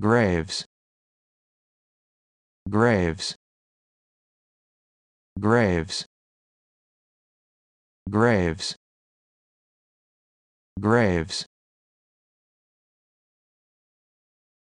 graves graves graves graves graves